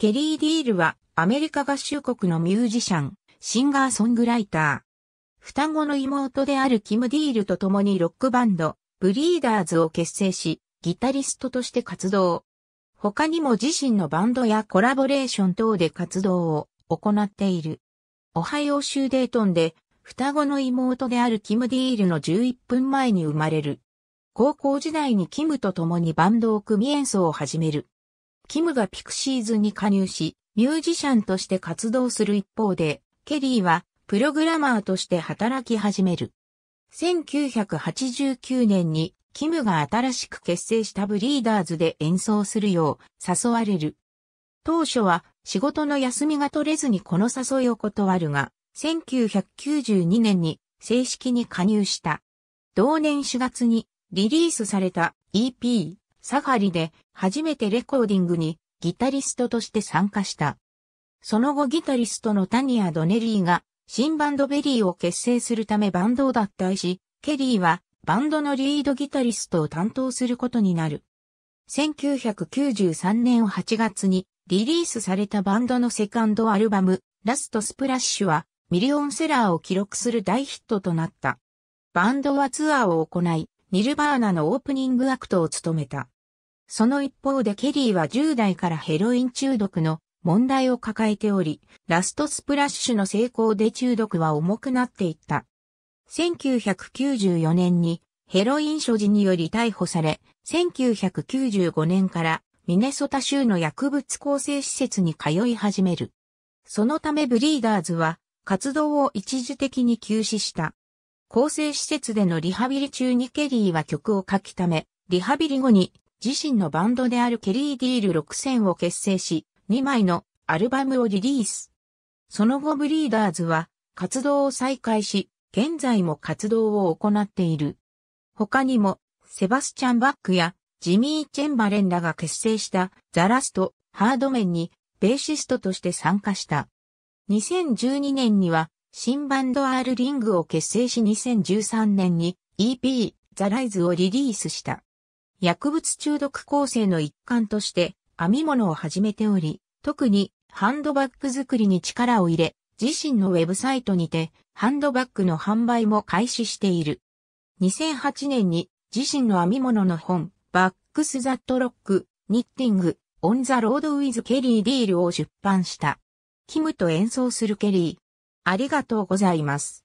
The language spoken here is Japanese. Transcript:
ケリー・ディールはアメリカ合衆国のミュージシャン、シンガーソングライター。双子の妹であるキム・ディールと共にロックバンド、ブリーダーズを結成し、ギタリストとして活動。他にも自身のバンドやコラボレーション等で活動を行っている。オハイオ州デートンで、双子の妹であるキム・ディールの11分前に生まれる。高校時代にキムと共にバンドを組み演奏を始める。キムがピクシーズに加入し、ミュージシャンとして活動する一方で、ケリーはプログラマーとして働き始める。1989年にキムが新しく結成したブリーダーズで演奏するよう誘われる。当初は仕事の休みが取れずにこの誘いを断るが、1992年に正式に加入した。同年4月にリリースされた EP サファリで初めてレコーディングにギタリストとして参加した。その後ギタリストのタニア・ドネリーが新バンドベリーを結成するためバンドを脱退し、ケリーはバンドのリードギタリストを担当することになる。1993年8月にリリースされたバンドのセカンドアルバム、ラストスプラッシュはミリオンセラーを記録する大ヒットとなった。バンドはツアーを行い、ニルバーナのオープニングアクトを務めた。その一方でケリーは10代からヘロイン中毒の問題を抱えており、ラストスプラッシュの成功で中毒は重くなっていった。1994年にヘロイン所持により逮捕され、1995年からミネソタ州の薬物構成施設に通い始める。そのためブリーダーズは活動を一時的に休止した。構成施設でのリハビリ中にケリーは曲を書きため、リハビリ後に自身のバンドであるケリーディール6000を結成し、2枚のアルバムをリリース。その後ブリーダーズは活動を再開し、現在も活動を行っている。他にも、セバスチャン・バックやジミー・チェンバレンらが結成したザラスト・ハードメンにベーシストとして参加した。2012年には新バンド R リングを結成し2013年に EP ザライズをリリースした。薬物中毒構成の一環として編み物を始めており、特にハンドバッグ作りに力を入れ、自身のウェブサイトにてハンドバッグの販売も開始している。2008年に自身の編み物の本、バックス・ザット・ロック、ニッティング、オン・ザ・ロード・ウィズ・ケリー・ディールを出版した。キムと演奏するケリー、ありがとうございます。